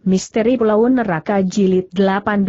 Misteri Pulau Neraka Jilid 18.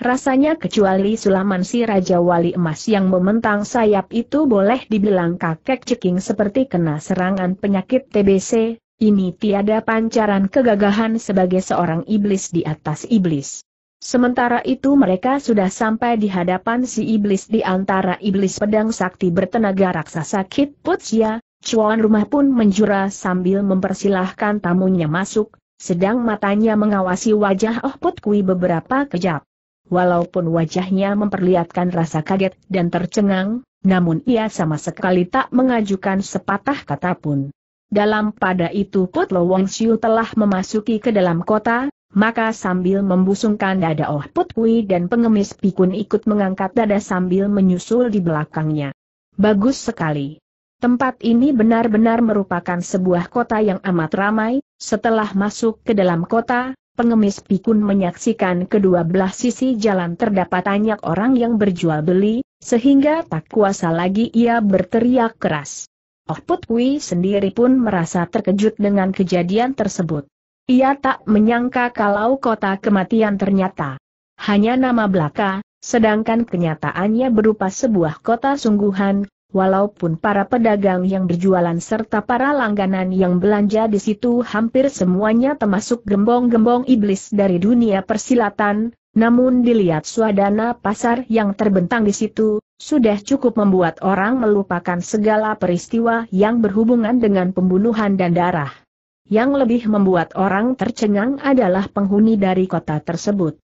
Rasanya kecuali sulaman si Raja Wali Emas yang mementang sayap itu boleh dibilang kakek ceking seperti kena serangan penyakit TBC, ini tiada pancaran kegagahan sebagai seorang iblis di atas iblis. Sementara itu mereka sudah sampai di hadapan si iblis di antara iblis pedang sakti bertenaga raksasa Kit Putsia, ya, cuan rumah pun menjura sambil mempersilahkan tamunya masuk, sedang matanya mengawasi wajah Oh Put Kui beberapa kejap. Walaupun wajahnya memperlihatkan rasa kaget dan tercengang, namun ia sama sekali tak mengajukan sepatah kata pun. Dalam pada itu Put Lo Wong Siu telah memasuki ke dalam kota, maka sambil membusungkan dada Oh Put Kui dan pengemis pikun ikut mengangkat dada sambil menyusul di belakangnya. Bagus sekali. Tempat ini benar-benar merupakan sebuah kota yang amat ramai, setelah masuk ke dalam kota, pengemis pikun menyaksikan kedua belah sisi jalan terdapat banyak orang yang berjual beli, sehingga tak kuasa lagi ia berteriak keras. Oh Putwi sendiri pun merasa terkejut dengan kejadian tersebut. Ia tak menyangka kalau kota kematian ternyata hanya nama belaka, sedangkan kenyataannya berupa sebuah kota sungguhan, Walaupun para pedagang yang berjualan serta para langganan yang belanja di situ hampir semuanya termasuk gembong-gembong iblis dari dunia persilatan, namun dilihat suadana pasar yang terbentang di situ, sudah cukup membuat orang melupakan segala peristiwa yang berhubungan dengan pembunuhan dan darah. Yang lebih membuat orang tercengang adalah penghuni dari kota tersebut.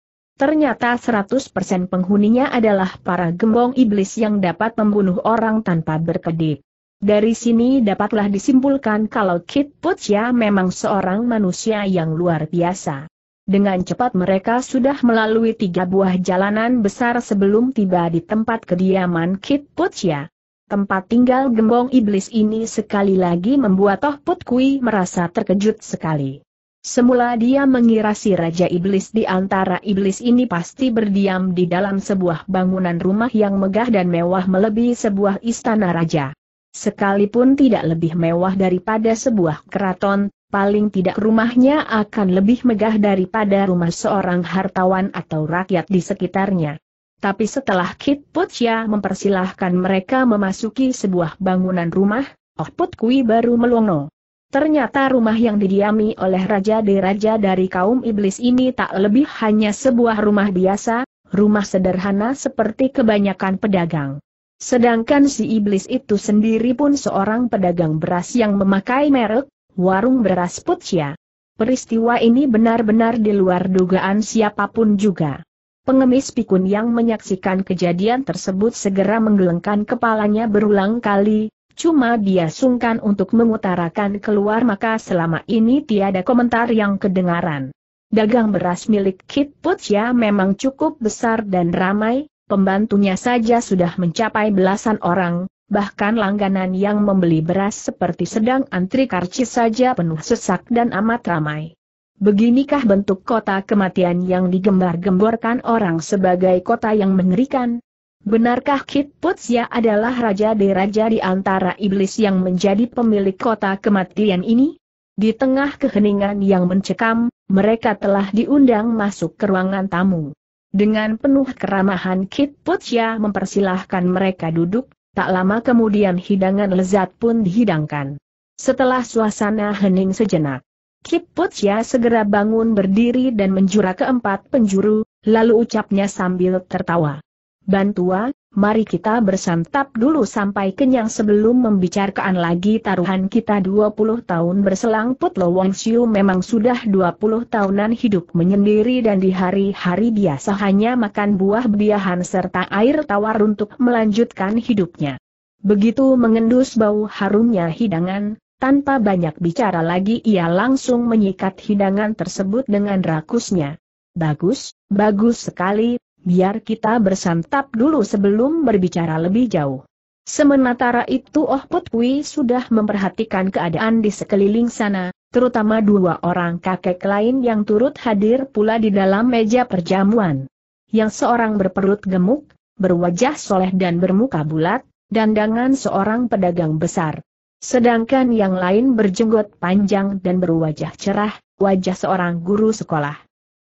Ternyata 100% penghuninya adalah para gembong iblis yang dapat membunuh orang tanpa berkedip. Dari sini dapatlah disimpulkan kalau Kit Putya memang seorang manusia yang luar biasa. Dengan cepat mereka sudah melalui tiga buah jalanan besar sebelum tiba di tempat kediaman Kit Putya, Tempat tinggal gembong iblis ini sekali lagi membuat Toh Putkui merasa terkejut sekali. Semula dia mengira si Raja Iblis di antara iblis ini pasti berdiam di dalam sebuah bangunan rumah yang megah dan mewah melebihi sebuah istana raja. Sekalipun tidak lebih mewah daripada sebuah keraton, paling tidak rumahnya akan lebih megah daripada rumah seorang hartawan atau rakyat di sekitarnya. Tapi setelah Kit Putia ya mempersilahkan mereka memasuki sebuah bangunan rumah, Oh Put Kui baru melongo. Ternyata rumah yang didiami oleh Raja Deraja dari kaum iblis ini tak lebih hanya sebuah rumah biasa, rumah sederhana seperti kebanyakan pedagang. Sedangkan si iblis itu sendiri pun seorang pedagang beras yang memakai merek, warung beras Putsia. Peristiwa ini benar-benar di luar dugaan siapapun juga. Pengemis pikun yang menyaksikan kejadian tersebut segera menggelengkan kepalanya berulang kali, Cuma dia sungkan untuk mengutarakan keluar maka selama ini tiada komentar yang kedengaran. Dagang beras milik Kit Putsya memang cukup besar dan ramai, pembantunya saja sudah mencapai belasan orang, bahkan langganan yang membeli beras seperti sedang antri karcis saja penuh sesak dan amat ramai. Beginikah bentuk kota kematian yang digembar-gemborkan orang sebagai kota yang mengerikan? Benarkah Kit Putsia adalah raja di raja di antara iblis yang menjadi pemilik kota kematian ini? Di tengah keheningan yang mencekam, mereka telah diundang masuk ke ruangan tamu. Dengan penuh keramahan Kit Putsia mempersilahkan mereka duduk, tak lama kemudian hidangan lezat pun dihidangkan. Setelah suasana hening sejenak, Kit Putsia segera bangun berdiri dan menjura keempat penjuru, lalu ucapnya sambil tertawa. Bantua, mari kita bersantap dulu sampai kenyang sebelum membicarakan lagi taruhan kita 20 tahun berselang Putlo Wong Siu memang sudah 20 tahunan hidup menyendiri dan di hari-hari biasa hanya makan buah biahan serta air tawar untuk melanjutkan hidupnya. Begitu mengendus bau harumnya hidangan, tanpa banyak bicara lagi ia langsung menyikat hidangan tersebut dengan rakusnya. Bagus, bagus sekali, Biar kita bersantap dulu sebelum berbicara lebih jauh. Sementara itu Oh Put Kui sudah memperhatikan keadaan di sekeliling sana, terutama dua orang kakek lain yang turut hadir pula di dalam meja perjamuan. Yang seorang berperut gemuk, berwajah soleh dan bermuka bulat, dandangan seorang pedagang besar. Sedangkan yang lain berjenggot panjang dan berwajah cerah, wajah seorang guru sekolah.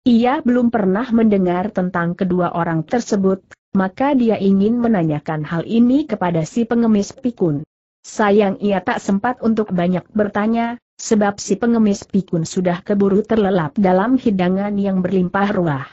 Ia belum pernah mendengar tentang kedua orang tersebut, maka dia ingin menanyakan hal ini kepada si pengemis pikun. Sayang ia tak sempat untuk banyak bertanya, sebab si pengemis pikun sudah keburu terlelap dalam hidangan yang berlimpah ruah.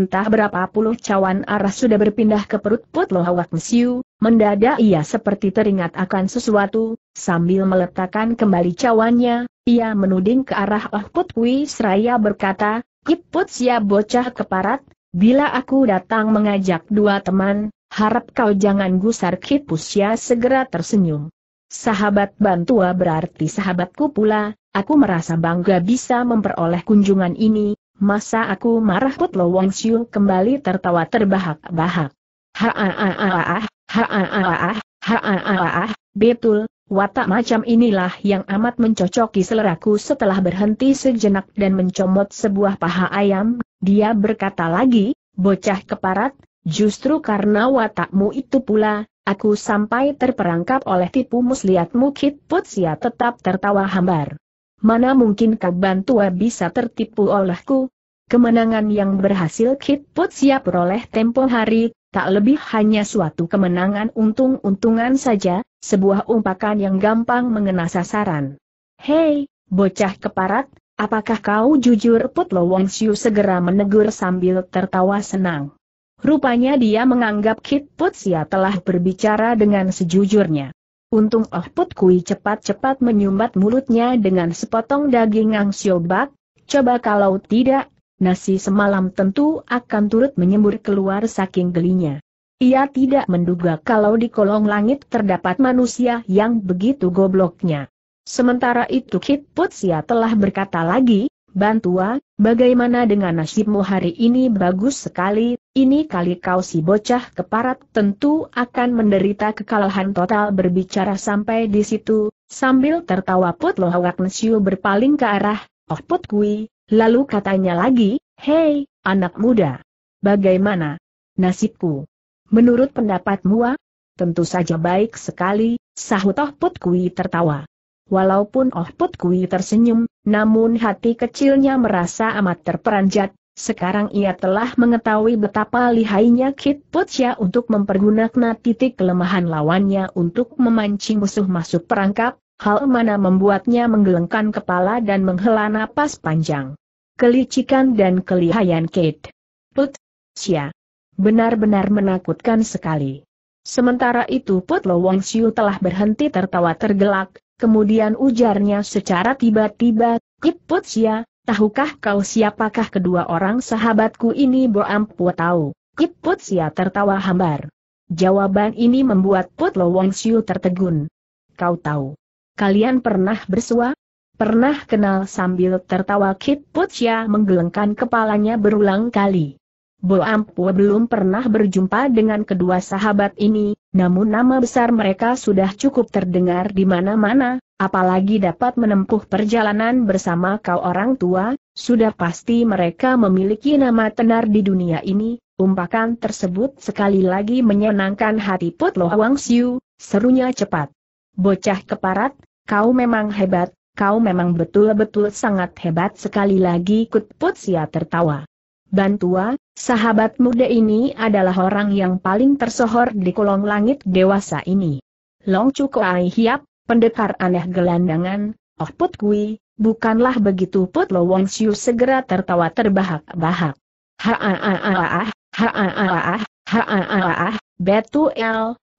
Entah berapa puluh cawan arah sudah berpindah ke perut putlohawak Mesiu, mendadak ia seperti teringat akan sesuatu, sambil meletakkan kembali cawannya, ia menuding ke arah Oh Putwi Seraya berkata, Kiput ya bocah keparat, bila aku datang mengajak dua teman, harap kau jangan gusar Kipusya segera tersenyum. Sahabat Bantua berarti sahabatku pula, aku merasa bangga bisa memperoleh kunjungan ini, masa aku marah Putlo Wong Siu kembali tertawa terbahak bahak ha ha ha ha ha ha ha ha ha ha-ha-ha-ha-ha, betul, Watak macam inilah yang amat mencocoki seleraku setelah berhenti sejenak dan mencomot sebuah paha ayam, dia berkata lagi, bocah keparat, justru karena watakmu itu pula, aku sampai terperangkap oleh tipu muslihatmu Kit Putsia tetap tertawa hambar. Mana mungkin kau bantua bisa tertipu olehku? Kemenangan yang berhasil Kit Putsia peroleh tempo hari tak lebih hanya suatu kemenangan untung-untungan saja, sebuah umpakan yang gampang mengena sasaran. Hei, bocah keparat, apakah kau jujur Putlo Siu segera menegur sambil tertawa senang. Rupanya dia menganggap Kit Put sia telah berbicara dengan sejujurnya. Untung Oh Put Kui cepat-cepat menyumbat mulutnya dengan sepotong daging angsiobak, coba kalau tidak, nasi semalam tentu akan turut menyembur keluar saking gelinya. Ia tidak menduga kalau di kolong langit terdapat manusia yang begitu gobloknya. Sementara itu Kit Putsia telah berkata lagi, Bantua, bagaimana dengan nasibmu hari ini bagus sekali, ini kali kau si bocah keparat tentu akan menderita kekalahan total berbicara sampai di situ, sambil tertawa Put Nesiu berpaling ke arah, Oh Put Kui, Lalu katanya lagi, Hei, anak muda. Bagaimana? Nasibku. Menurut pendapatmu, ah? tentu saja baik sekali, sahut Oh Put Kui tertawa. Walaupun Oh Put Kui tersenyum, namun hati kecilnya merasa amat terperanjat, sekarang ia telah mengetahui betapa lihainya Kit Put Sia untuk mempergunakan titik kelemahan lawannya untuk memancing musuh masuk perangkap, hal mana membuatnya menggelengkan kepala dan menghela napas panjang kelicikan dan kelihayan Kate. Put, Sia. Benar-benar menakutkan sekali. Sementara itu Put Lo Wong Siu telah berhenti tertawa tergelak, kemudian ujarnya secara tiba-tiba, Kip Put Sia, tahukah kau siapakah kedua orang sahabatku ini Bo Ampu tahu? Kip Put Sia tertawa hambar. Jawaban ini membuat Put Lo Wong Siu tertegun. Kau tahu. Kalian pernah bersuah? Pernah kenal sambil tertawa Kit Putia ya, menggelengkan kepalanya berulang kali. Bo Ampu belum pernah berjumpa dengan kedua sahabat ini, namun nama besar mereka sudah cukup terdengar di mana-mana, apalagi dapat menempuh perjalanan bersama kau orang tua, sudah pasti mereka memiliki nama tenar di dunia ini, umpakan tersebut sekali lagi menyenangkan hati Putlo Wang Siu, serunya cepat. Bocah keparat, kau memang hebat, kau memang betul-betul sangat hebat sekali lagi sia tertawa. Bantua, sahabat muda ini adalah orang yang paling tersohor di kolong langit dewasa ini. Long Cuko Hiap, pendekar aneh gelandangan, oh Put Kui, bukanlah begitu Put Lo Wong Siu segera tertawa terbahak bahak ha ah ah ah ha ah ah ah ha ah ah ah Betul,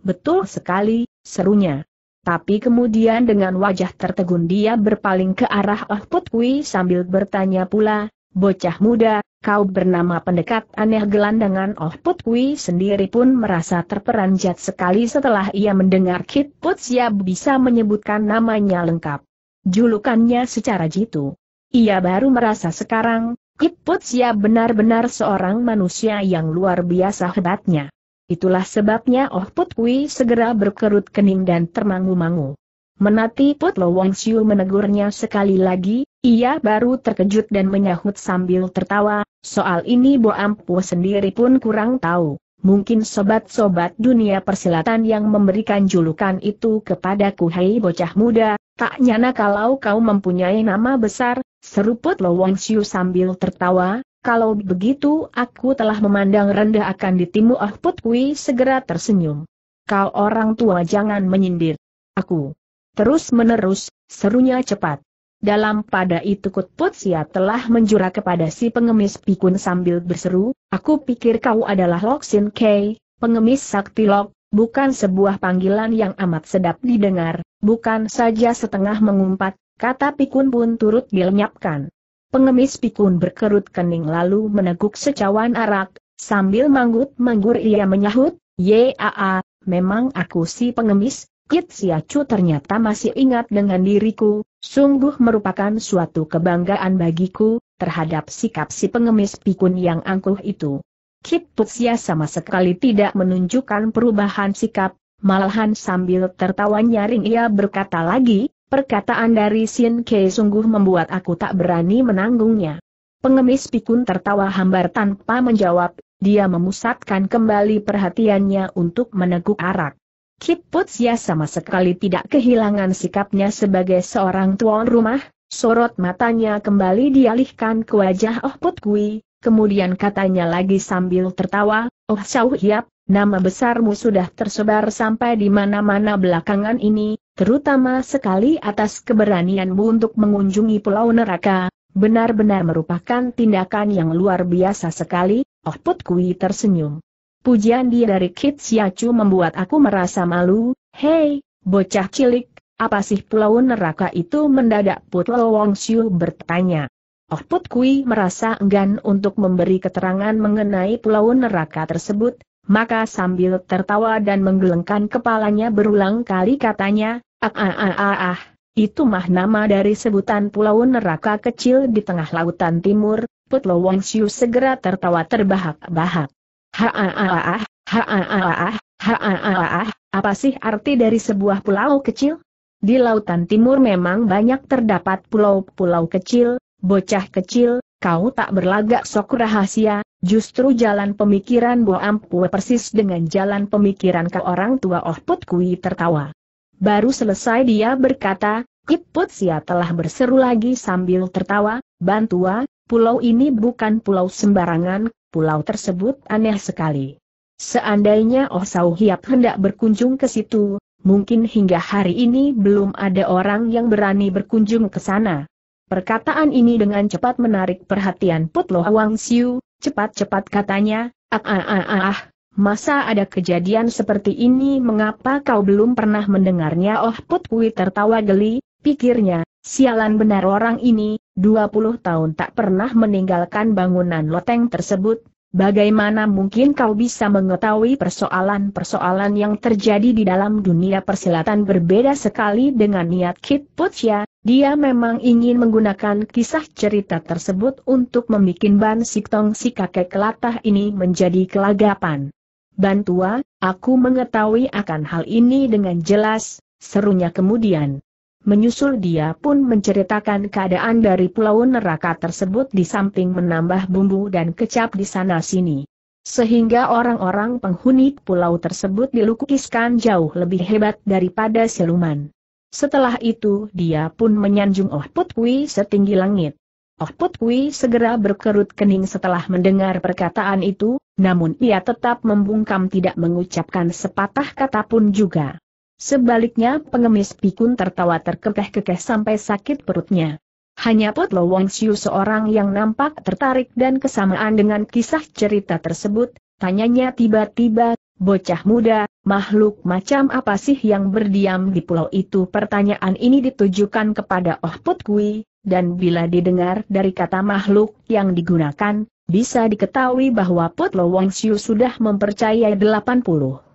betul sekali, serunya. Tapi kemudian dengan wajah tertegun dia berpaling ke arah Oh Put sambil bertanya pula, Bocah muda, kau bernama pendekat aneh gelandangan Oh Put sendiri pun merasa terperanjat sekali setelah ia mendengar Kit Put bisa menyebutkan namanya lengkap. Julukannya secara jitu. Ia baru merasa sekarang, Kit Put benar-benar seorang manusia yang luar biasa hebatnya. Itulah sebabnya Oh Put Kui segera berkerut kening dan termangu-mangu. Menati Put Lo Wang Siu menegurnya sekali lagi, ia baru terkejut dan menyahut sambil tertawa, soal ini Bo Ampu sendiri pun kurang tahu. Mungkin sobat-sobat dunia persilatan yang memberikan julukan itu kepadaku hei bocah muda, tak nyana kalau kau mempunyai nama besar, seruput Lo Wang Siu sambil tertawa, kalau begitu aku telah memandang rendah akan ditimu Ah Put Kui segera tersenyum. Kau orang tua jangan menyindir. Aku. Terus menerus, serunya cepat. Dalam pada itu Kut Put Sia telah menjura kepada si pengemis pikun sambil berseru, aku pikir kau adalah Loksin Kei, pengemis sakti Lok, bukan sebuah panggilan yang amat sedap didengar, bukan saja setengah mengumpat, kata pikun pun turut dilenyapkan. Pengemis pikun berkerut kening lalu meneguk secawan arak, sambil manggut-manggur ia menyahut, Yaa, memang aku si pengemis, Kit Siacu ternyata masih ingat dengan diriku, sungguh merupakan suatu kebanggaan bagiku, terhadap sikap si pengemis pikun yang angkuh itu. Kit Putsia sama sekali tidak menunjukkan perubahan sikap, malahan sambil tertawa nyaring ia berkata lagi, Perkataan dari Sin Kei sungguh membuat aku tak berani menanggungnya. Pengemis pikun tertawa hambar tanpa menjawab, dia memusatkan kembali perhatiannya untuk meneguk arak. Kip Putsia sama sekali tidak kehilangan sikapnya sebagai seorang tuan rumah, sorot matanya kembali dialihkan ke wajah Oh Put Kui, kemudian katanya lagi sambil tertawa, Oh Sauh Hiap, nama besarmu sudah tersebar sampai di mana-mana belakangan ini, terutama sekali atas keberanianmu untuk mengunjungi Pulau Neraka, benar-benar merupakan tindakan yang luar biasa sekali, Oh Put Kui tersenyum. Pujian dia dari Kit Siacu membuat aku merasa malu, hei, bocah cilik, apa sih pulau neraka itu mendadak Putlo Wong Siu bertanya. Oh Put Kui merasa enggan untuk memberi keterangan mengenai pulau neraka tersebut, maka sambil tertawa dan menggelengkan kepalanya berulang kali katanya, ah ah ah ah ah, itu mah nama dari sebutan pulau neraka kecil di tengah lautan timur, Putlo Wong Siu segera tertawa terbahak-bahak. Ha ah ah ah ah, ha ah ah ah, ah. ha ah, ah ah ah, apa sih arti dari sebuah pulau kecil? Di lautan timur memang banyak terdapat pulau-pulau kecil, bocah kecil, kau tak berlagak sok rahasia, justru jalan pemikiran Bo ampu. persis dengan jalan pemikiran ke orang tua Oh Put Kui tertawa. Baru selesai dia berkata, Kiput Sia telah berseru lagi sambil tertawa, Bantua, pulau ini bukan pulau sembarangan, pulau tersebut aneh sekali. Seandainya Oh Sau Hiap hendak berkunjung ke situ, mungkin hingga hari ini belum ada orang yang berani berkunjung ke sana. Perkataan ini dengan cepat menarik perhatian Putlo Wang Siu, cepat-cepat katanya, ah, ah ah ah ah masa ada kejadian seperti ini mengapa kau belum pernah mendengarnya Oh Put Pui tertawa geli, pikirnya, sialan benar orang ini, 20 tahun tak pernah meninggalkan bangunan loteng tersebut, Bagaimana mungkin kau bisa mengetahui persoalan-persoalan yang terjadi di dalam dunia persilatan berbeda sekali dengan niat Kit ya? dia memang ingin menggunakan kisah cerita tersebut untuk membuat Ban Siktong si kakek kelatah ini menjadi kelagapan. Bantua, aku mengetahui akan hal ini dengan jelas, serunya kemudian. Menyusul dia pun menceritakan keadaan dari pulau neraka tersebut di samping menambah bumbu dan kecap di sana-sini. Sehingga orang-orang penghuni pulau tersebut dilukiskan jauh lebih hebat daripada siluman. Setelah itu dia pun menyanjung Oh Put setinggi langit. Oh Put segera berkerut kening setelah mendengar perkataan itu, namun ia tetap membungkam tidak mengucapkan sepatah kata pun juga. Sebaliknya pengemis pikun tertawa terkekeh-kekeh sampai sakit perutnya. Hanya Potlo Wong Siu seorang yang nampak tertarik dan kesamaan dengan kisah cerita tersebut, tanyanya tiba-tiba, bocah muda, makhluk macam apa sih yang berdiam di pulau itu? Pertanyaan ini ditujukan kepada Oh Put Kui, dan bila didengar dari kata makhluk yang digunakan, bisa diketahui bahwa Potlo Wong Siu sudah mempercayai 80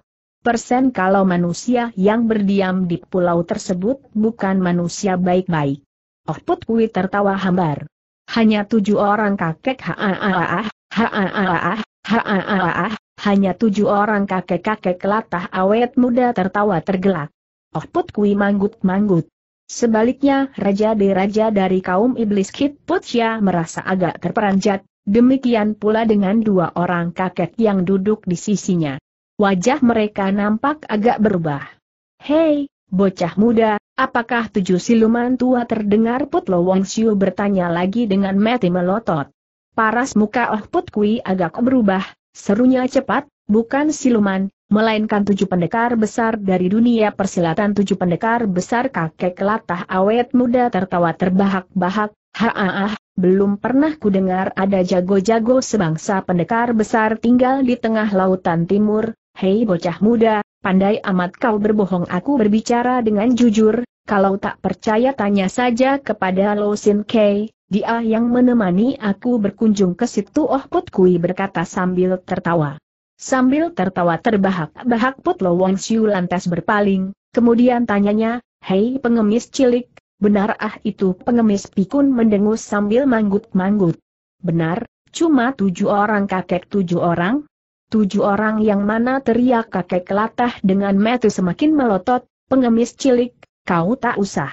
persen kalau manusia yang berdiam di pulau tersebut bukan manusia baik-baik. Oh Put Kui tertawa hambar. Hanya tujuh orang kakek haaah, haaah, haaah, hanya tujuh orang kakek-kakek latah awet muda tertawa tergelak. Oh Put Kui manggut-manggut. Sebaliknya, Raja Deraja dari kaum iblis Kit Putsya merasa agak terperanjat, demikian pula dengan dua orang kakek yang duduk di sisinya. Wajah mereka nampak agak berubah. Hei, bocah muda, apakah tujuh siluman tua terdengar Putlo Wong Siu bertanya lagi dengan mati melotot. Paras muka Oh Put Kui agak berubah, serunya cepat, bukan siluman, melainkan tujuh pendekar besar dari dunia persilatan tujuh pendekar besar kakek latah awet muda tertawa terbahak-bahak, Haa, belum pernah kudengar ada jago-jago sebangsa pendekar besar tinggal di tengah lautan timur, Hei bocah muda, pandai amat kau berbohong aku berbicara dengan jujur, kalau tak percaya tanya saja kepada Lo Sin Kei, dia yang menemani aku berkunjung ke situ Oh Put Kui berkata sambil tertawa. Sambil tertawa terbahak-bahak Put Lo Wong Siu lantas berpaling, kemudian tanyanya, Hei pengemis cilik, benar ah itu pengemis pikun mendengus sambil manggut-manggut. Benar, cuma tujuh orang kakek tujuh orang, Tujuh orang yang mana teriak kakek kelatah dengan metu semakin melotot, pengemis cilik, kau tak usah.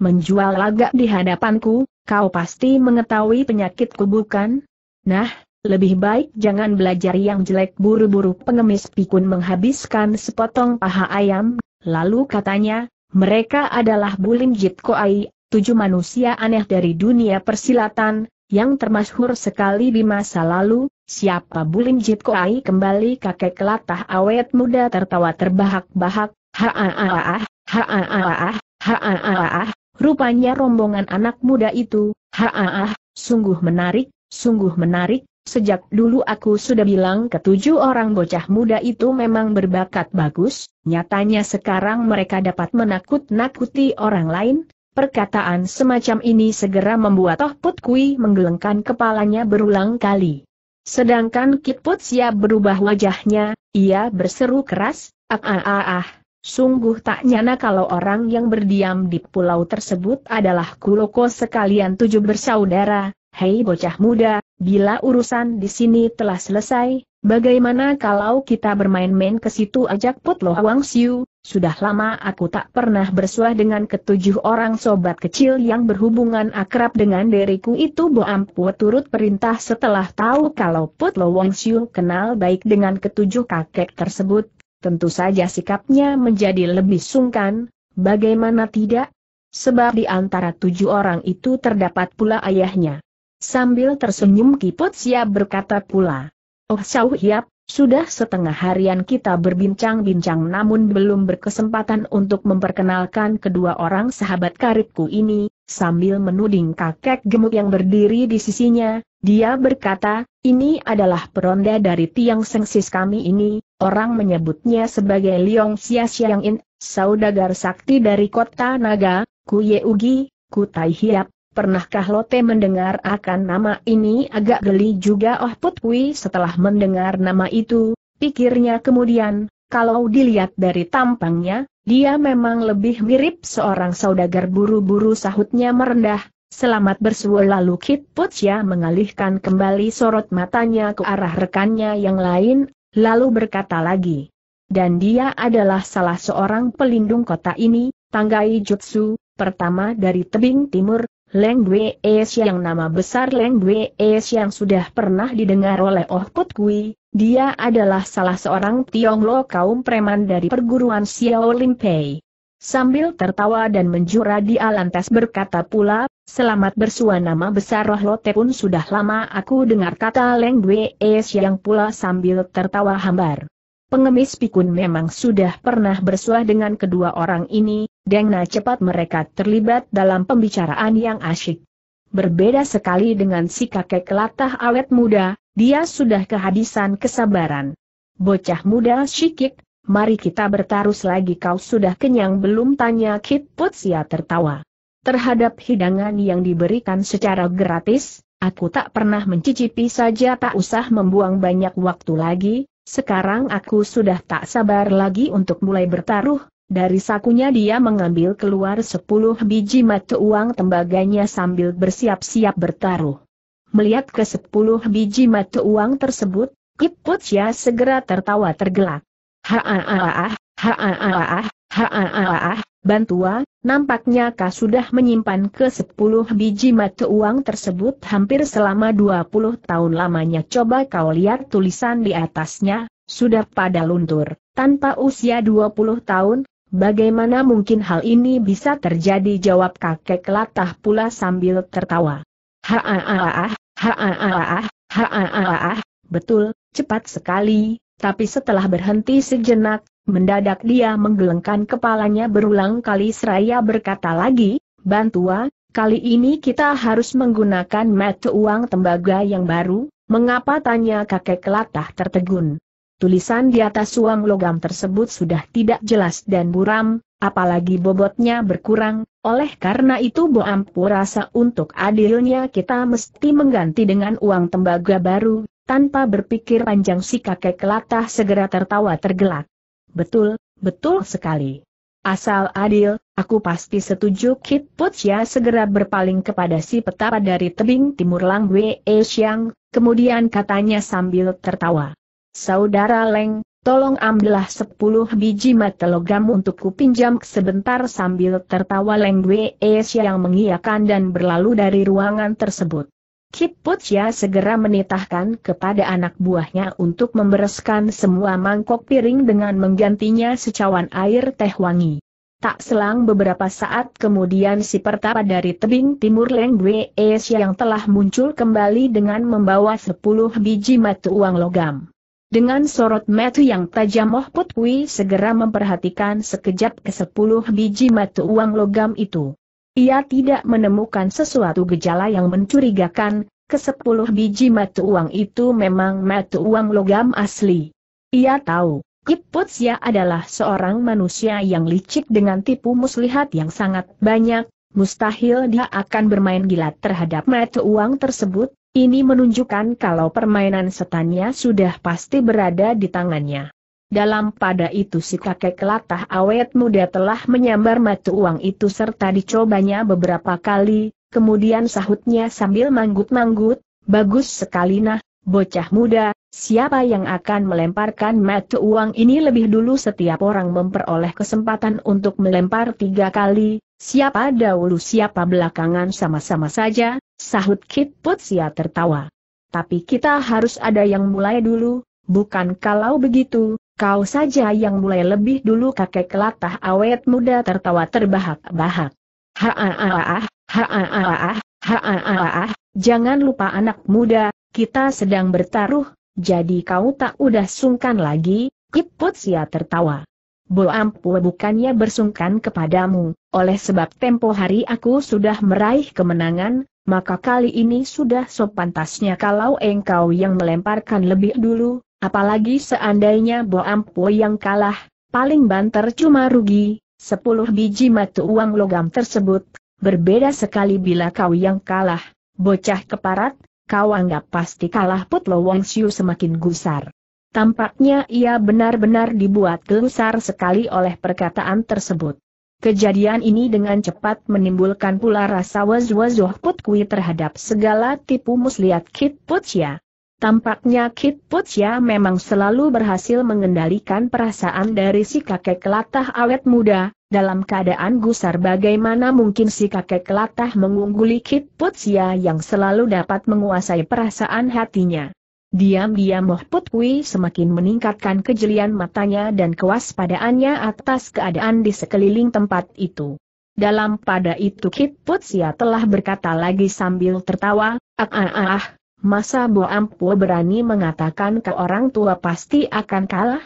Menjual lagak di hadapanku, kau pasti mengetahui penyakitku bukan? Nah, lebih baik jangan belajar yang jelek buru-buru pengemis pikun menghabiskan sepotong paha ayam, lalu katanya, mereka adalah Bulim Jit tujuh manusia aneh dari dunia persilatan, yang termasyhur sekali di masa lalu, Siapa Bulim Jit Koai kembali kakek kelatah awet muda tertawa terbahak-bahak, haaah, haaah, haaah, rupanya rombongan anak muda itu, haaah, sungguh menarik, sungguh menarik, Sejak dulu aku sudah bilang ketujuh orang bocah muda itu memang berbakat bagus, nyatanya sekarang mereka dapat menakut-nakuti orang lain. Perkataan semacam ini segera membuat Oh Put Kui menggelengkan kepalanya berulang kali. Sedangkan Kit Putsia berubah wajahnya, ia berseru keras, ah ah ah ah. Sungguh tak nyana kalau orang yang berdiam di pulau tersebut adalah kuloko sekalian tujuh bersaudara, hei bocah muda, bila urusan di sini telah selesai, Bagaimana kalau kita bermain-main ke situ ajak Putloh Wang Siu, sudah lama aku tak pernah bersuah dengan ketujuh orang sobat kecil yang berhubungan akrab dengan diriku itu Bo Ampu turut perintah setelah tahu kalau Putlo Wang Siu kenal baik dengan ketujuh kakek tersebut, tentu saja sikapnya menjadi lebih sungkan, bagaimana tidak? Sebab di antara tujuh orang itu terdapat pula ayahnya. Sambil tersenyum Kiput siap berkata pula. Oh Xiao Hiap, sudah setengah harian kita berbincang-bincang namun belum berkesempatan untuk memperkenalkan kedua orang sahabat karibku ini, sambil menuding kakek gemuk yang berdiri di sisinya, dia berkata, ini adalah peronda dari tiang sengsis kami ini, orang menyebutnya sebagai Liong Xia Xiang In, saudagar sakti dari kota Naga, Ku Ugi, Ku Tai Hiap, Pernahkah Lotte mendengar akan nama ini agak geli juga Oh Putwi setelah mendengar nama itu, pikirnya kemudian, kalau dilihat dari tampangnya, dia memang lebih mirip seorang saudagar buru-buru sahutnya merendah, selamat bersua lalu Kit Putia ya mengalihkan kembali sorot matanya ke arah rekannya yang lain, lalu berkata lagi. Dan dia adalah salah seorang pelindung kota ini, Tanggai Jutsu, pertama dari tebing timur, Leng Wei yang nama besar Leng Wei yang sudah pernah didengar oleh Oh Put Kui, dia adalah salah seorang Tionglo kaum preman dari perguruan Xiao Lim Pei. Sambil tertawa dan menjura Di Alantas berkata pula, selamat bersua nama besar Roh Lote pun sudah lama aku dengar kata Leng Wei yang pula sambil tertawa hambar. Pengemis pikun memang sudah pernah bersuah dengan kedua orang ini, Dengna cepat mereka terlibat dalam pembicaraan yang asyik. Berbeda sekali dengan si kakek latah awet muda, dia sudah kehabisan kesabaran. Bocah muda syikik, mari kita bertarus lagi kau sudah kenyang belum tanya Kit Putsia tertawa. Terhadap hidangan yang diberikan secara gratis, aku tak pernah mencicipi saja tak usah membuang banyak waktu lagi, sekarang aku sudah tak sabar lagi untuk mulai bertaruh, dari sakunya dia mengambil keluar sepuluh biji mata uang tembaganya sambil bersiap-siap bertaruh. Melihat ke sepuluh biji mata uang tersebut, Kip Putsya segera tertawa tergelak. ha-ha-ha-ha, Haaah, Bantua, nampaknya kau sudah menyimpan ke sepuluh biji mata uang tersebut hampir selama dua puluh tahun lamanya. Coba kau lihat tulisan di atasnya, sudah pada luntur, tanpa usia dua puluh tahun, bagaimana mungkin hal ini bisa terjadi? Jawab kakek latah pula sambil tertawa. haaah, haaah, haaah, betul, cepat sekali, tapi setelah berhenti sejenak, Mendadak dia menggelengkan kepalanya berulang kali seraya berkata lagi, Bantua, kali ini kita harus menggunakan mata uang tembaga yang baru, mengapa tanya kakek kelatah tertegun. Tulisan di atas uang logam tersebut sudah tidak jelas dan buram, apalagi bobotnya berkurang, oleh karena itu Boampu rasa untuk adilnya kita mesti mengganti dengan uang tembaga baru, tanpa berpikir panjang si kakek kelatah segera tertawa tergelak. Betul, betul sekali. Asal adil, aku pasti setuju Kit Putia ya segera berpaling kepada si petapa dari tebing timur Lang Wei Xiang, kemudian katanya sambil tertawa. Saudara Leng, tolong ambillah sepuluh biji matelogam untuk kupinjam sebentar sambil tertawa Leng Wei Xiang mengiakan dan berlalu dari ruangan tersebut. Kiputia segera menitahkan kepada anak buahnya untuk membereskan semua mangkok piring dengan menggantinya secawan air teh wangi. Tak selang beberapa saat kemudian si pertapa dari tebing timur Lengwe Asia yang telah muncul kembali dengan membawa 10 biji matu uang logam. Dengan sorot mata yang tajam Oh Putwi segera memperhatikan sekejap ke 10 biji matu uang logam itu. Ia tidak menemukan sesuatu gejala yang mencurigakan, kesepuluh biji mata uang itu memang mata uang logam asli. Ia tahu, Kiputsia adalah seorang manusia yang licik dengan tipu muslihat yang sangat banyak, mustahil dia akan bermain gila terhadap mata uang tersebut, ini menunjukkan kalau permainan setannya sudah pasti berada di tangannya. Dalam pada itu si kakek latah awet muda telah menyambar mata uang itu serta dicobanya beberapa kali, kemudian sahutnya sambil manggut-manggut, bagus sekali nah, bocah muda, siapa yang akan melemparkan mata uang ini lebih dulu setiap orang memperoleh kesempatan untuk melempar tiga kali, siapa dahulu siapa belakangan sama-sama saja, sahut Kit Putsia tertawa. Tapi kita harus ada yang mulai dulu, bukan kalau begitu, kau saja yang mulai lebih dulu kakek kelatah awet muda tertawa terbahak-bahak. Haaah, haaah, haaah, jangan lupa anak muda, kita sedang bertaruh, jadi kau tak udah sungkan lagi, Kiput sia tertawa. Boampu bukannya bersungkan kepadamu, oleh sebab tempo hari aku sudah meraih kemenangan, maka kali ini sudah sopantasnya kalau engkau yang melemparkan lebih dulu, Apalagi seandainya Bo Ampo yang kalah, paling banter cuma rugi, sepuluh biji mata uang logam tersebut, berbeda sekali bila kau yang kalah, bocah keparat, kau anggap pasti kalah Putlo Wong Siu semakin gusar. Tampaknya ia benar-benar dibuat gusar sekali oleh perkataan tersebut. Kejadian ini dengan cepat menimbulkan pula rasa wazwazoh putkui terhadap segala tipu muslihat Kit Putia. Tampaknya Kit Putsya memang selalu berhasil mengendalikan perasaan dari si kakek kelatah awet muda, dalam keadaan gusar bagaimana mungkin si kakek kelatah mengungguli Kit Putsya yang selalu dapat menguasai perasaan hatinya. Diam-diam Moh Putwi semakin meningkatkan kejelian matanya dan kewaspadaannya atas keadaan di sekeliling tempat itu. Dalam pada itu Kit Putsya telah berkata lagi sambil tertawa, ah ah ah, ah. Masa Bo Ampo berani mengatakan ke orang tua pasti akan kalah?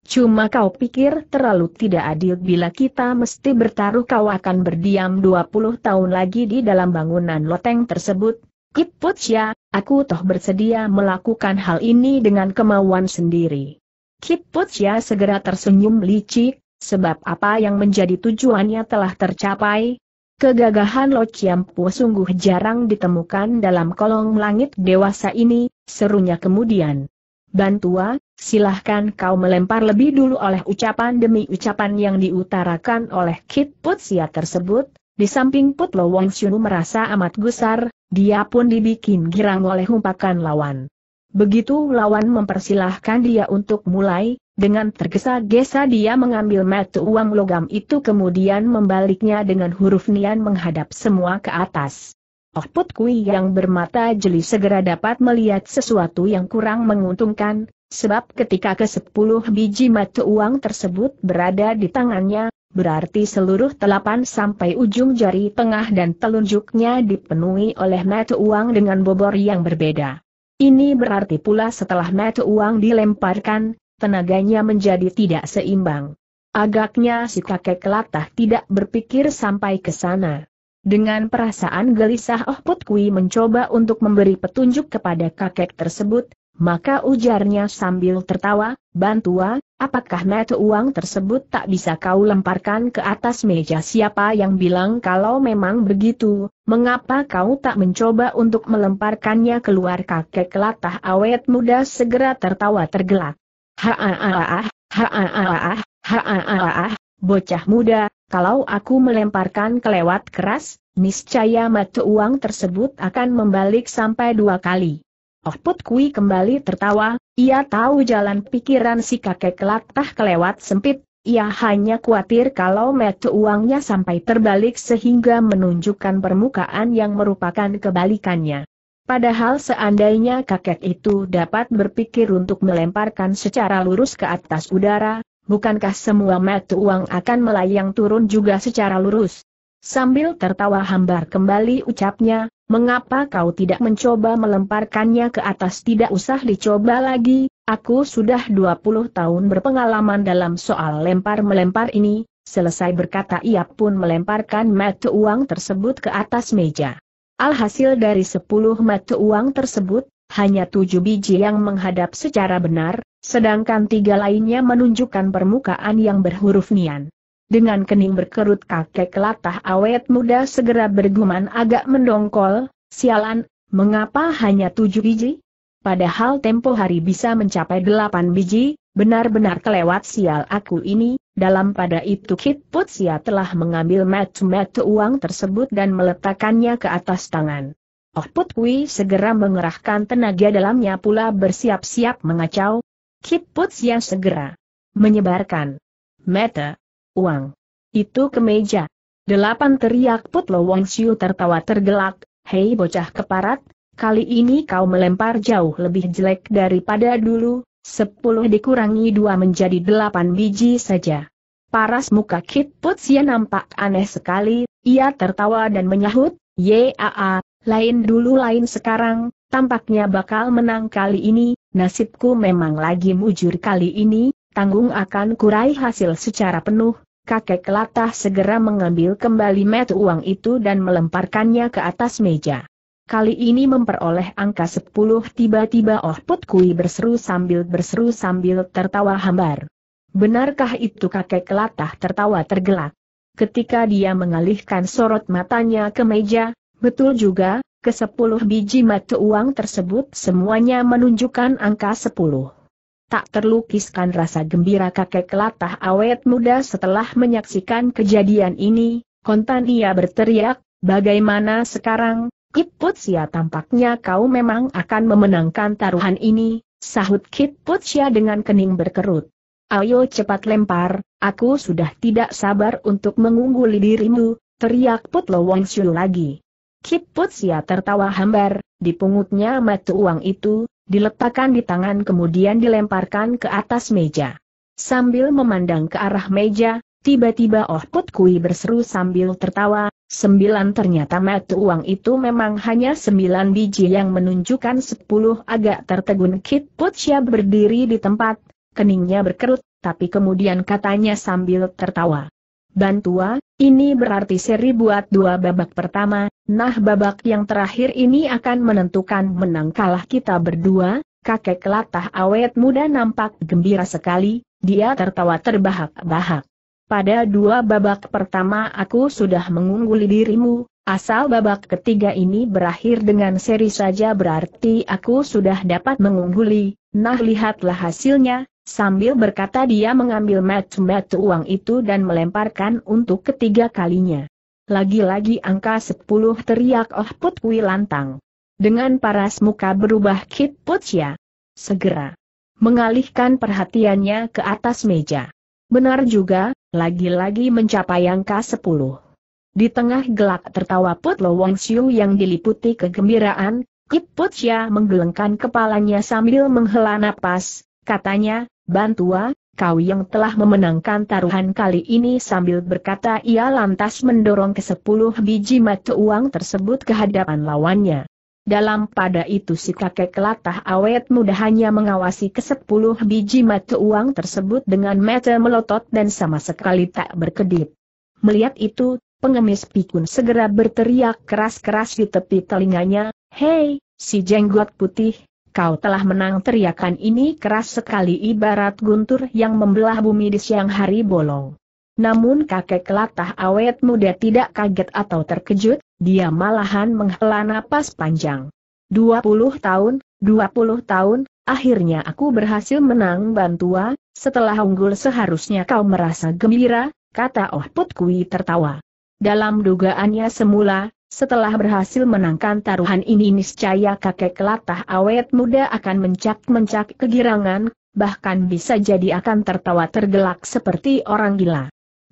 Cuma kau pikir terlalu tidak adil bila kita mesti bertaruh kau akan berdiam 20 tahun lagi di dalam bangunan loteng tersebut. Kiputsya, aku toh bersedia melakukan hal ini dengan kemauan sendiri. Kiputsya segera tersenyum licik, sebab apa yang menjadi tujuannya telah tercapai, Kegagahan Lo Chiampu sungguh jarang ditemukan dalam kolong langit dewasa ini, serunya kemudian. Bantua, silahkan kau melempar lebih dulu oleh ucapan demi ucapan yang diutarakan oleh Kit Put Sia tersebut, di samping Put Lo Wong Shunu merasa amat gusar, dia pun dibikin girang oleh humpakan lawan. Begitu lawan mempersilahkan dia untuk mulai, dengan tergesa-gesa dia mengambil metu uang logam itu kemudian membaliknya dengan huruf nian menghadap semua ke atas. Oh Put Kui yang bermata jeli segera dapat melihat sesuatu yang kurang menguntungkan, sebab ketika ke sepuluh biji metu uang tersebut berada di tangannya, berarti seluruh telapan sampai ujung jari tengah dan telunjuknya dipenuhi oleh metu uang dengan bobor yang berbeda. Ini berarti pula setelah metu uang dilemparkan, tenaganya menjadi tidak seimbang. Agaknya si kakek kelatah tidak berpikir sampai ke sana. Dengan perasaan gelisah Oh Put Kui mencoba untuk memberi petunjuk kepada kakek tersebut, maka ujarnya sambil tertawa, Bantua, apakah mata uang tersebut tak bisa kau lemparkan ke atas meja siapa yang bilang kalau memang begitu, mengapa kau tak mencoba untuk melemparkannya keluar kakek kelatah awet muda segera tertawa tergelak. Ha'a'a'ah, ha'a'a'ah, ha'a'a'ah, bocah muda, kalau aku melemparkan kelewat keras, niscaya mata uang tersebut akan membalik sampai dua kali. Oh Put Kui kembali tertawa, ia tahu jalan pikiran si kakek kelak tak kelewat sempit, ia hanya khawatir kalau mata uangnya sampai terbalik sehingga menunjukkan permukaan yang merupakan kebalikannya. Padahal seandainya kakek itu dapat berpikir untuk melemparkan secara lurus ke atas udara, bukankah semua mata uang akan melayang turun juga secara lurus? Sambil tertawa hambar kembali ucapnya, mengapa kau tidak mencoba melemparkannya ke atas tidak usah dicoba lagi, aku sudah 20 tahun berpengalaman dalam soal lempar-melempar ini, selesai berkata ia pun melemparkan mata uang tersebut ke atas meja. Alhasil dari sepuluh mata uang tersebut, hanya tujuh biji yang menghadap secara benar, sedangkan tiga lainnya menunjukkan permukaan yang berhuruf nian. Dengan kening berkerut kakek Latah awet muda segera bergumam agak mendongkol, sialan, mengapa hanya tujuh biji? Padahal tempo hari bisa mencapai delapan biji, Benar-benar kelewat sial aku ini, dalam pada itu Kit Putsia telah mengambil metu-metu uang tersebut dan meletakkannya ke atas tangan. Oh Put segera mengerahkan tenaga dalamnya pula bersiap-siap mengacau. Kit Putsia segera menyebarkan meta uang itu ke meja. Delapan teriak Putlo Lo Wong Siu tertawa tergelak, hei bocah keparat, kali ini kau melempar jauh lebih jelek daripada dulu, Sepuluh dikurangi dua menjadi delapan biji saja. Paras muka Kit Putsia ya nampak aneh sekali, ia tertawa dan menyahut, Yaa, lain dulu lain sekarang, tampaknya bakal menang kali ini, nasibku memang lagi mujur kali ini, tanggung akan kurai hasil secara penuh, kakek latah segera mengambil kembali met uang itu dan melemparkannya ke atas meja. Kali ini memperoleh angka 10 tiba-tiba Oh Put Kui berseru sambil berseru sambil tertawa hambar. Benarkah itu kakek kelatah tertawa tergelak? Ketika dia mengalihkan sorot matanya ke meja, betul juga, ke 10 biji mata uang tersebut semuanya menunjukkan angka 10. Tak terlukiskan rasa gembira kakek kelatah awet muda setelah menyaksikan kejadian ini, kontan ia berteriak, bagaimana sekarang, sia ya, tampaknya kau memang akan memenangkan taruhan ini, sahut sia ya, dengan kening berkerut. Ayo cepat lempar, aku sudah tidak sabar untuk mengungguli dirimu, teriak Putlo Wangsu lagi. sia ya, tertawa hambar, dipungutnya mata uang itu, diletakkan di tangan kemudian dilemparkan ke atas meja. Sambil memandang ke arah meja, Tiba-tiba Oh Put Kui berseru sambil tertawa, sembilan ternyata metu uang itu memang hanya sembilan biji yang menunjukkan sepuluh agak tertegun Kit Put Putsya berdiri di tempat, keningnya berkerut, tapi kemudian katanya sambil tertawa. Bantua, ini berarti seri buat dua babak pertama, nah babak yang terakhir ini akan menentukan menang kalah kita berdua, kakek latah awet muda nampak gembira sekali, dia tertawa terbahak-bahak. Pada dua babak pertama aku sudah mengungguli dirimu, asal babak ketiga ini berakhir dengan seri saja berarti aku sudah dapat mengungguli, nah lihatlah hasilnya, sambil berkata dia mengambil match-match uang itu dan melemparkan untuk ketiga kalinya. Lagi-lagi angka sepuluh teriak Oh Put Kui lantang. Dengan paras muka berubah Kit Putya. Segera mengalihkan perhatiannya ke atas meja. Benar juga, lagi-lagi mencapai angka 10. Di tengah gelak tertawa Put Lo Wong Siung yang diliputi kegembiraan, Kip Putia menggelengkan kepalanya sambil menghela napas, katanya, Bantua, kau yang telah memenangkan taruhan kali ini sambil berkata ia lantas mendorong ke sepuluh biji mata uang tersebut ke hadapan lawannya. Dalam pada itu si kakek kelatah awet muda hanya mengawasi kesepuluh biji mata uang tersebut dengan mata melotot dan sama sekali tak berkedip. Melihat itu, pengemis pikun segera berteriak keras-keras di tepi telinganya, Hei, si jenggot putih, kau telah menang teriakan ini keras sekali ibarat guntur yang membelah bumi di siang hari bolong. Namun kakek kelatah awet muda tidak kaget atau terkejut, dia malahan menghela napas panjang. Dua puluh tahun, dua puluh tahun, akhirnya aku berhasil menang Bantua, setelah unggul seharusnya kau merasa gembira, kata Oh Put tertawa. Dalam dugaannya semula, setelah berhasil menangkan taruhan ini niscaya kakek latah awet muda akan mencak-mencak kegirangan, bahkan bisa jadi akan tertawa tergelak seperti orang gila.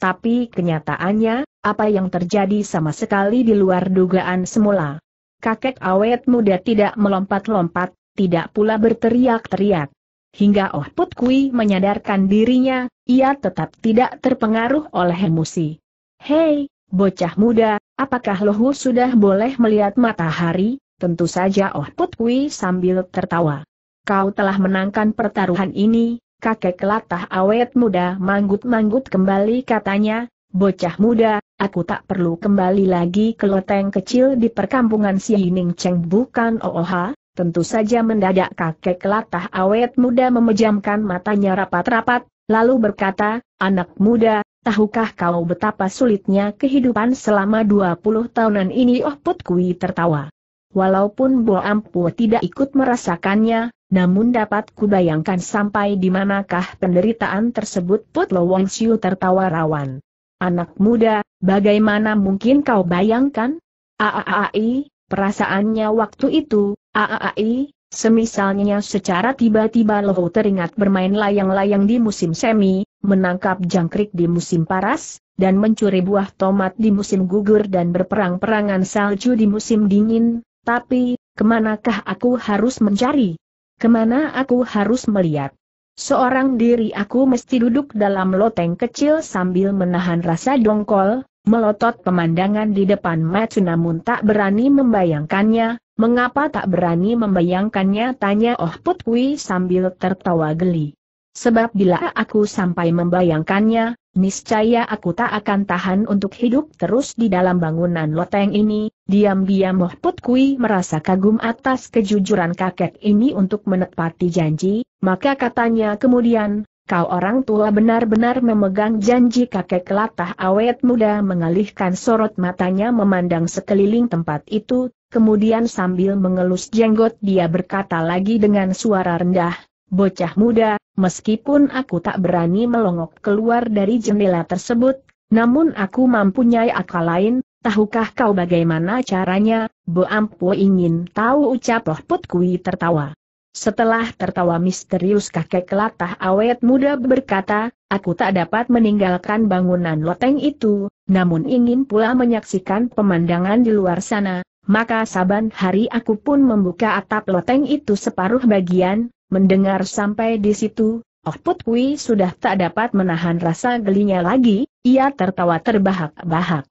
Tapi kenyataannya, apa yang terjadi sama sekali di luar dugaan semula. Kakek awet muda tidak melompat-lompat, tidak pula berteriak-teriak. Hingga Oh Put Kui menyadarkan dirinya, ia tetap tidak terpengaruh oleh emosi. Hei, bocah muda, apakah lohu sudah boleh melihat matahari? Tentu saja Oh Put Kui sambil tertawa. Kau telah menangkan pertaruhan ini, kakek latah awet muda manggut-manggut kembali katanya, bocah muda, aku tak perlu kembali lagi ke loteng kecil di perkampungan si Hining Cheng bukan OOH, tentu saja mendadak kakek latah awet muda memejamkan matanya rapat-rapat, lalu berkata, anak muda, tahukah kau betapa sulitnya kehidupan selama 20 tahunan ini Oh Put Kui tertawa. Walaupun Bo Ampu tidak ikut merasakannya, namun dapat kubayangkan sampai di manakah penderitaan tersebut Put Lo Wong Siu tertawa rawan. Anak muda, bagaimana mungkin kau bayangkan? Aaai, perasaannya waktu itu, aaai, semisalnya secara tiba-tiba Lohu teringat bermain layang-layang di musim semi, menangkap jangkrik di musim paras, dan mencuri buah tomat di musim gugur dan berperang-perangan salju di musim dingin, tapi, kemanakah aku harus mencari? Kemana aku harus melihat? Seorang diri aku mesti duduk dalam loteng kecil sambil menahan rasa dongkol, melotot pemandangan di depan mata namun tak berani membayangkannya, mengapa tak berani membayangkannya tanya Oh Putwi sambil tertawa geli. Sebab bila aku sampai membayangkannya, niscaya aku tak akan tahan untuk hidup terus di dalam bangunan loteng ini, diam-diam Mohput Kui merasa kagum atas kejujuran kakek ini untuk menepati janji, maka katanya kemudian, kau orang tua benar-benar memegang janji kakek latah awet muda mengalihkan sorot matanya memandang sekeliling tempat itu, kemudian sambil mengelus jenggot dia berkata lagi dengan suara rendah, bocah muda, meskipun aku tak berani melongok keluar dari jendela tersebut, namun aku mempunyai akal lain, tahukah kau bagaimana caranya, Bo Ampo ingin tahu ucap Loh Put Kui tertawa. Setelah tertawa misterius kakek kelatah awet muda berkata, aku tak dapat meninggalkan bangunan loteng itu, namun ingin pula menyaksikan pemandangan di luar sana, maka saban hari aku pun membuka atap loteng itu separuh bagian, Mendengar sampai di situ, Oh Put sudah tak dapat menahan rasa gelinya lagi, ia tertawa terbahak-bahak.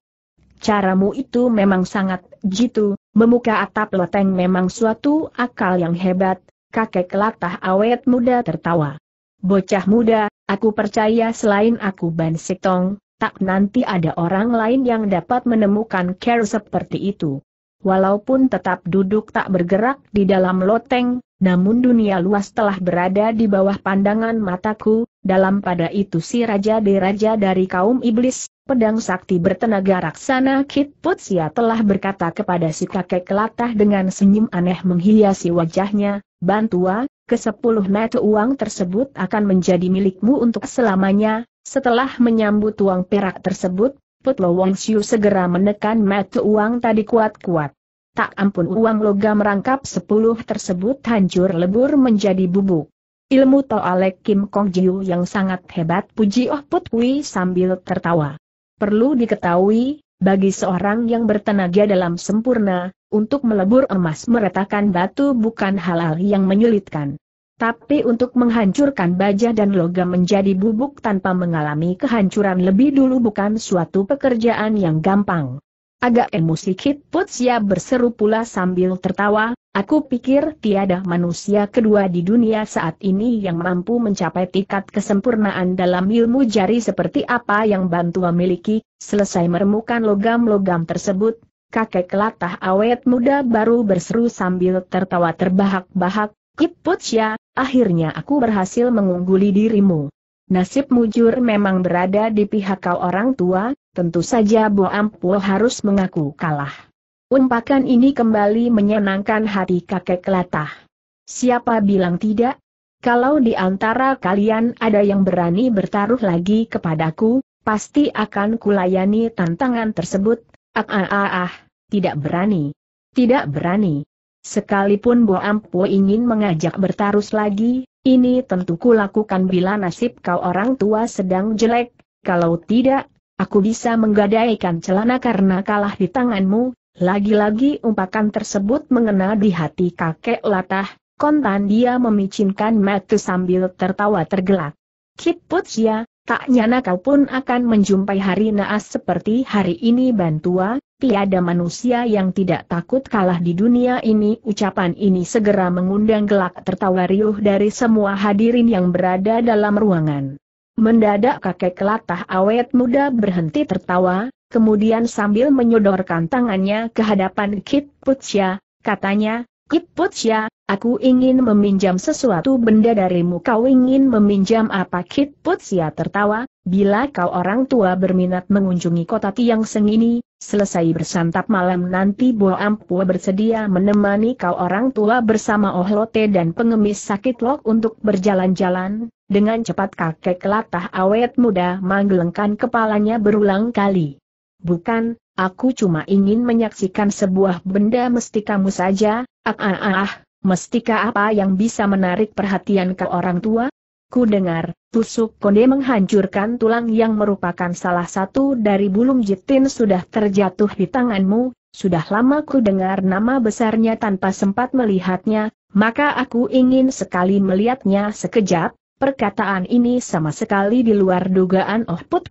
Caramu itu memang sangat jitu, memuka atap loteng memang suatu akal yang hebat, kakek kelatah awet muda tertawa. Bocah muda, aku percaya selain aku Ban Tong, tak nanti ada orang lain yang dapat menemukan care seperti itu. Walaupun tetap duduk tak bergerak di dalam loteng, namun dunia luas telah berada di bawah pandangan mataku, dalam pada itu si Raja Deraja dari kaum iblis, pedang sakti bertenaga raksana Kit Putsia telah berkata kepada si kakek latah dengan senyum aneh menghiasi wajahnya, Bantua, sepuluh metu uang tersebut akan menjadi milikmu untuk selamanya, setelah menyambut uang perak tersebut, Putlo Wong Siu segera menekan mata uang tadi kuat-kuat tak ampun uang logam rangkap sepuluh tersebut hancur lebur menjadi bubuk. Ilmu Toalek Kim Kong Jiu yang sangat hebat puji Oh Put Hui sambil tertawa. Perlu diketahui, bagi seorang yang bertenaga dalam sempurna, untuk melebur emas meretakan batu bukan hal-hal yang menyulitkan. Tapi untuk menghancurkan baja dan logam menjadi bubuk tanpa mengalami kehancuran lebih dulu bukan suatu pekerjaan yang gampang. Agak emosi Kit Putsia berseru pula sambil tertawa, aku pikir tiada manusia kedua di dunia saat ini yang mampu mencapai tingkat kesempurnaan dalam ilmu jari seperti apa yang Bantua miliki, selesai meremukan logam-logam tersebut, kakek kelatah awet muda baru berseru sambil tertawa terbahak-bahak, Kit Putsia, akhirnya aku berhasil mengungguli dirimu. Nasib mujur memang berada di pihak kau orang tua, tentu saja Bo Ampuo harus mengaku kalah. Umpakan ini kembali menyenangkan hati kakek latah. Siapa bilang tidak? Kalau di antara kalian ada yang berani bertaruh lagi kepadaku, pasti akan kulayani tantangan tersebut. Ah ah ah, ah tidak berani. Tidak berani. Sekalipun Bo Ampuo ingin mengajak bertaruh lagi, ini tentu kulakukan bila nasib kau orang tua sedang jelek, kalau tidak, Aku bisa menggadaikan celana karena kalah di tanganmu, lagi-lagi umpakan tersebut mengena di hati kakek latah, kontan dia memicinkan mata sambil tertawa tergelak. ya, tak nyana kau pun akan menjumpai hari naas seperti hari ini bantua, tiada manusia yang tidak takut kalah di dunia ini. Ucapan ini segera mengundang gelak tertawa riuh dari semua hadirin yang berada dalam ruangan. Mendadak kakek kelatah awet muda berhenti tertawa, kemudian sambil menyodorkan tangannya ke hadapan Kit Putsya, katanya, Kiputsia, aku ingin meminjam sesuatu benda darimu. Kau ingin meminjam apa? Kiputsia tertawa, bila kau orang tua berminat mengunjungi kota Tiang Seng ini, selesai bersantap malam nanti Bo Ampua bersedia menemani kau orang tua bersama Oh dan pengemis sakit Lok untuk berjalan-jalan, dengan cepat kakek latah awet muda menggelengkan kepalanya berulang kali. Bukan, Aku cuma ingin menyaksikan sebuah benda mesti kamu saja, ah, ah ah ah, mestika apa yang bisa menarik perhatian ke orang tua? Ku dengar, tusuk konde menghancurkan tulang yang merupakan salah satu dari bulung jitin sudah terjatuh di tanganmu, sudah lama ku dengar nama besarnya tanpa sempat melihatnya, maka aku ingin sekali melihatnya sekejap, perkataan ini sama sekali di luar dugaan Oh Put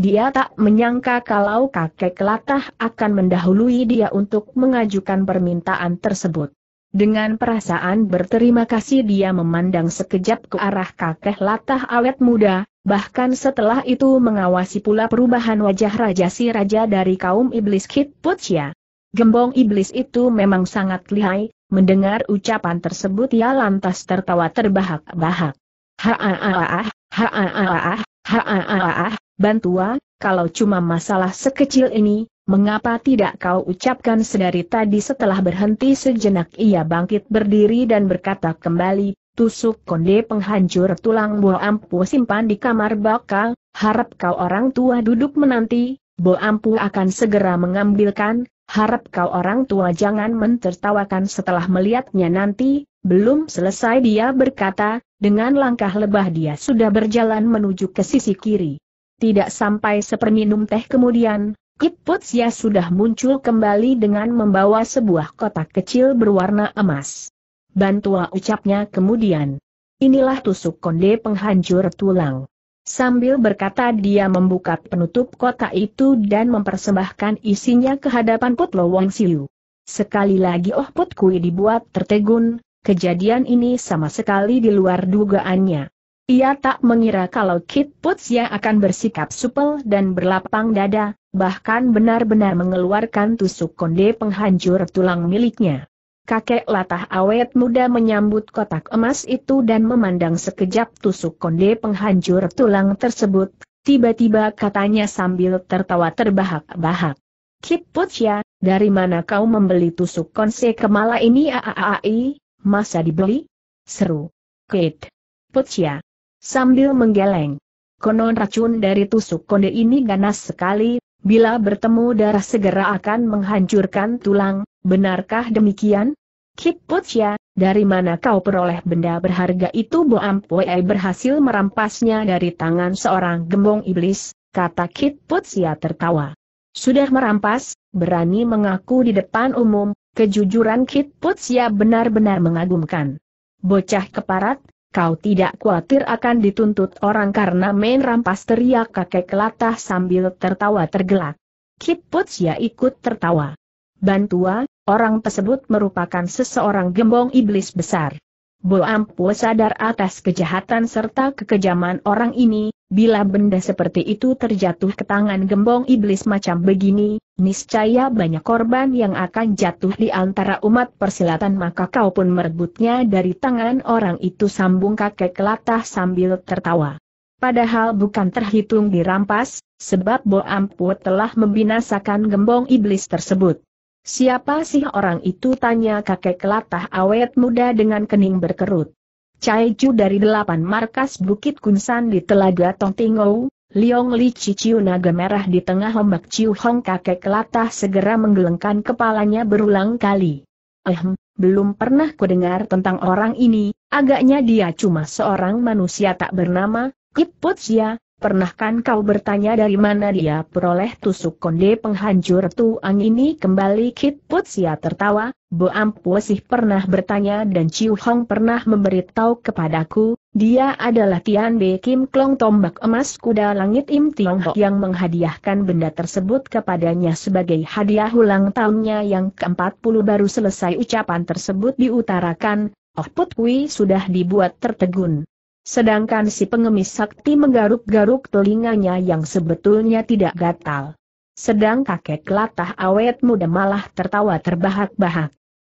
dia tak menyangka kalau kakek latah akan mendahului dia untuk mengajukan permintaan tersebut. Dengan perasaan berterima kasih dia memandang sekejap ke arah kakek latah awet muda, bahkan setelah itu mengawasi pula perubahan wajah Raja si Raja dari kaum iblis Putsia. Gembong iblis itu memang sangat lihai, mendengar ucapan tersebut ia lantas tertawa terbahak-bahak. ha ha ha ha ha ha ha-ha-ha-ha. Bantua, kalau cuma masalah sekecil ini, mengapa tidak kau ucapkan sedari tadi setelah berhenti sejenak ia bangkit berdiri dan berkata kembali, tusuk konde penghancur tulang buah ampu simpan di kamar bakal, harap kau orang tua duduk menanti, Bo Ampu akan segera mengambilkan, harap kau orang tua jangan mentertawakan setelah melihatnya nanti, belum selesai dia berkata, dengan langkah lebah dia sudah berjalan menuju ke sisi kiri. Tidak sampai seperminum teh kemudian, Kit Putsia sudah muncul kembali dengan membawa sebuah kotak kecil berwarna emas. Bantua ucapnya kemudian. Inilah tusuk konde penghancur tulang. Sambil berkata dia membuka penutup kotak itu dan mempersembahkan isinya ke hadapan Putlo Wong Siu. Sekali lagi Oh Put Kui dibuat tertegun, kejadian ini sama sekali di luar dugaannya. Ia tak mengira kalau Kit yang akan bersikap supel dan berlapang dada, bahkan benar-benar mengeluarkan tusuk konde penghancur tulang miliknya. Kakek latah awet muda menyambut kotak emas itu dan memandang sekejap tusuk konde penghancur tulang tersebut, tiba-tiba katanya sambil tertawa terbahak-bahak. Kit ya, dari mana kau membeli tusuk konse kemala ini aaai, masa dibeli? Seru. Kit. Putsya. Sambil menggeleng. Konon racun dari tusuk konde ini ganas sekali, bila bertemu darah segera akan menghancurkan tulang, benarkah demikian? Kiputsya, dari mana kau peroleh benda berharga itu Bo berhasil merampasnya dari tangan seorang gembong iblis, kata Kit tertawa. Sudah merampas, berani mengaku di depan umum, kejujuran Kit benar-benar mengagumkan. Bocah keparat, kau tidak khawatir akan dituntut orang karena main rampas teriak kakek kelatah sambil tertawa tergelak. Kit ya ikut tertawa. Bantua, orang tersebut merupakan seseorang gembong iblis besar. Bo Ampu sadar atas kejahatan serta kekejaman orang ini, bila benda seperti itu terjatuh ke tangan gembong iblis macam begini, niscaya banyak korban yang akan jatuh di antara umat persilatan maka kau pun merebutnya dari tangan orang itu sambung kakek kelatah sambil tertawa. Padahal bukan terhitung dirampas, sebab Bo Ampu telah membinasakan gembong iblis tersebut. Siapa sih orang itu tanya kakek kelatah awet muda dengan kening berkerut. Cai Chu dari delapan markas Bukit Kunsan di Telaga Tongtingou, Liong Li Ciciu naga merah di tengah ombak Ciu Hong kakek kelatah segera menggelengkan kepalanya berulang kali. Ehm, belum pernah kudengar tentang orang ini, agaknya dia cuma seorang manusia tak bernama, Putsia, Pernahkan kau bertanya dari mana dia peroleh tusuk konde penghancur tuang ini kembali Kit Put sia tertawa, Bo Ampuasih pernah bertanya dan Ciu Hong pernah memberitahu kepadaku, dia adalah Tian Be Kim Klong tombak emas kuda langit Im Tiong Ho yang menghadiahkan benda tersebut kepadanya sebagai hadiah ulang tahunnya yang ke-40 baru selesai ucapan tersebut diutarakan, Oh Put Kui sudah dibuat tertegun. Sedangkan si pengemis sakti menggaruk-garuk telinganya yang sebetulnya tidak gatal. Sedang kakek latah awet muda malah tertawa terbahak-bahak.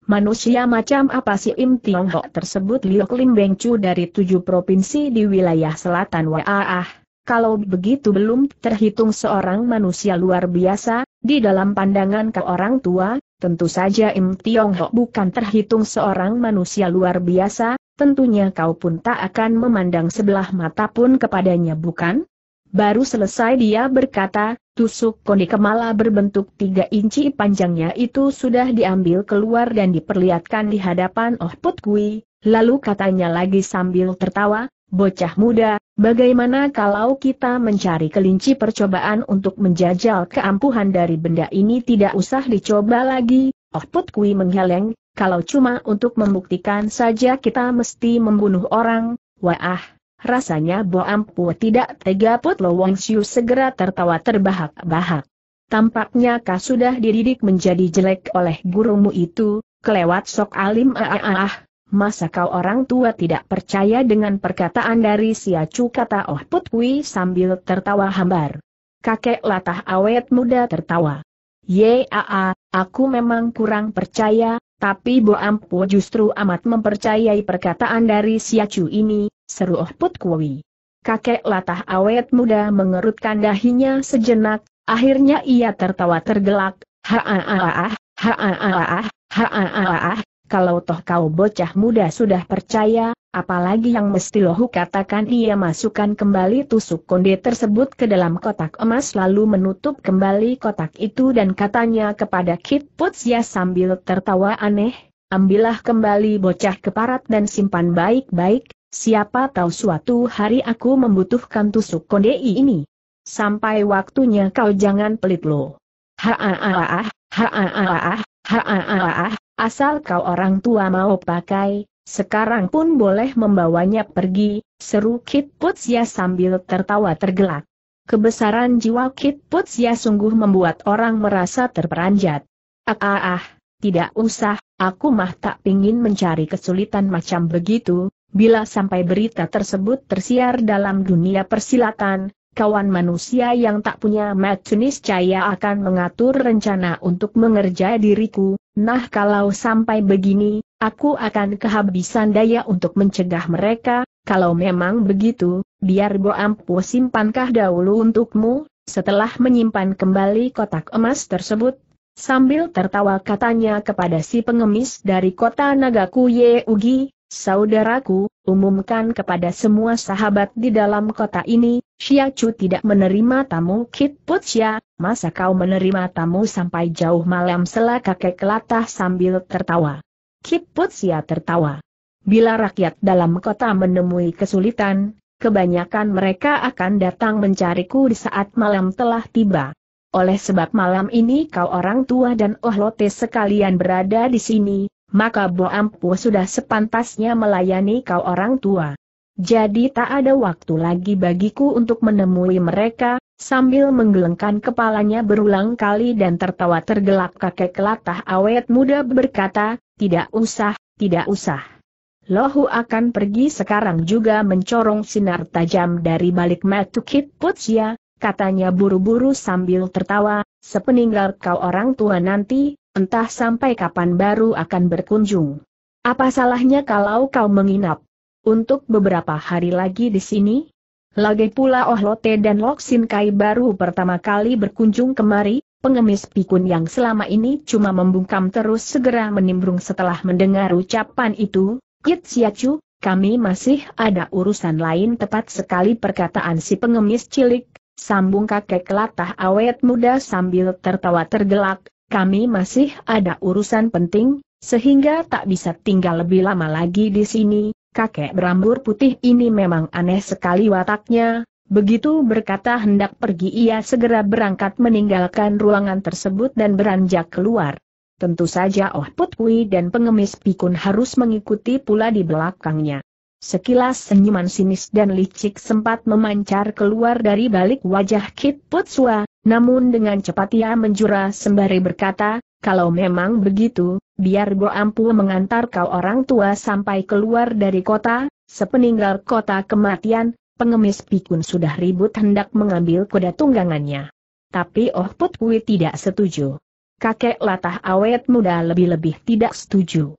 Manusia macam apa si Im Tiong Ho tersebut Liok Lim Beng Chu dari tujuh provinsi di wilayah selatan Waah. Kalau begitu belum terhitung seorang manusia luar biasa, di dalam pandangan ke orang tua, tentu saja Im Tiong Ho bukan terhitung seorang manusia luar biasa, tentunya kau pun tak akan memandang sebelah mata pun kepadanya bukan? Baru selesai dia berkata, tusuk kondi kemala berbentuk tiga inci panjangnya itu sudah diambil keluar dan diperlihatkan di hadapan Oh Put lalu katanya lagi sambil tertawa, bocah muda, bagaimana kalau kita mencari kelinci percobaan untuk menjajal keampuhan dari benda ini tidak usah dicoba lagi, Oh Put Kui kalau cuma untuk membuktikan saja kita mesti membunuh orang, wah, rasanya Bo Ampu tidak tega Put Lo Wong Siu segera tertawa terbahak-bahak. Tampaknya kau sudah dididik menjadi jelek oleh gurumu itu, kelewat sok alim ah, ah, ah. Masa kau orang tua tidak percaya dengan perkataan dari si acu kata Oh Put sambil tertawa hambar. Kakek latah awet muda tertawa. Ah, ah, aku memang kurang percaya, tapi Bo Ampu justru amat mempercayai perkataan dari Siacu ini, seru Oh Put Kui. Kakek latah awet muda mengerutkan dahinya sejenak, akhirnya ia tertawa tergelak, ha haaah, haaah, haaah, kalau toh kau bocah muda sudah percaya, apalagi yang mesti lohu katakan ia masukkan kembali tusuk konde tersebut ke dalam kotak emas lalu menutup kembali kotak itu dan katanya kepada Kit Putsia ya sambil tertawa aneh, ambillah kembali bocah keparat dan simpan baik-baik, siapa tahu suatu hari aku membutuhkan tusuk konde ini. Sampai waktunya kau jangan pelit lo. Ha ha ha ha ha ha ha ha ha ha ha Asal kau orang tua mau pakai, sekarang pun boleh membawanya pergi, seru Kit Putsia sambil tertawa tergelak. Kebesaran jiwa Kit Putsia sungguh membuat orang merasa terperanjat. Ah ah ah, tidak usah, aku mah tak pingin mencari kesulitan macam begitu, bila sampai berita tersebut tersiar dalam dunia persilatan, kawan manusia yang tak punya mata niscaya akan mengatur rencana untuk mengerja diriku, nah kalau sampai begini, aku akan kehabisan daya untuk mencegah mereka, kalau memang begitu, biar Boampu simpankah dahulu untukmu, setelah menyimpan kembali kotak emas tersebut, Sambil tertawa katanya kepada si pengemis dari kota Nagaku Ugi, Saudaraku, umumkan kepada semua sahabat di dalam kota ini, Chu tidak menerima tamu Kit Xia, masa kau menerima tamu sampai jauh malam sela kakek latah sambil tertawa. Kit Xia tertawa. Bila rakyat dalam kota menemui kesulitan, kebanyakan mereka akan datang mencariku di saat malam telah tiba. Oleh sebab malam ini kau orang tua dan ohlote sekalian berada di sini, maka Bo Ampu sudah sepantasnya melayani kau orang tua. Jadi tak ada waktu lagi bagiku untuk menemui mereka, sambil menggelengkan kepalanya berulang kali dan tertawa tergelap kakek kelatah awet muda berkata, tidak usah, tidak usah. Lohu akan pergi sekarang juga mencorong sinar tajam dari balik matu Kit Putsia, katanya buru-buru sambil tertawa, sepeninggal kau orang tua nanti, Entah sampai kapan baru akan berkunjung. Apa salahnya kalau kau menginap? Untuk beberapa hari lagi di sini? Lagi pula Oh Lote dan Loksin Kai baru pertama kali berkunjung kemari, pengemis pikun yang selama ini cuma membungkam terus segera menimbrung setelah mendengar ucapan itu, Kit Siacu, kami masih ada urusan lain tepat sekali perkataan si pengemis cilik, sambung kakek latah awet muda sambil tertawa tergelak, kami masih ada urusan penting, sehingga tak bisa tinggal lebih lama lagi di sini, kakek berambur putih ini memang aneh sekali wataknya, begitu berkata hendak pergi ia segera berangkat meninggalkan ruangan tersebut dan beranjak keluar. Tentu saja Oh Putwi dan pengemis pikun harus mengikuti pula di belakangnya. Sekilas senyuman sinis dan licik sempat memancar keluar dari balik wajah Kit Putsua, namun dengan cepat ia menjura sembari berkata, kalau memang begitu, biar gua Ampu mengantar kau orang tua sampai keluar dari kota, sepeninggal kota kematian, pengemis pikun sudah ribut hendak mengambil kuda tunggangannya. Tapi Oh Put tidak setuju. Kakek latah awet muda lebih-lebih tidak setuju.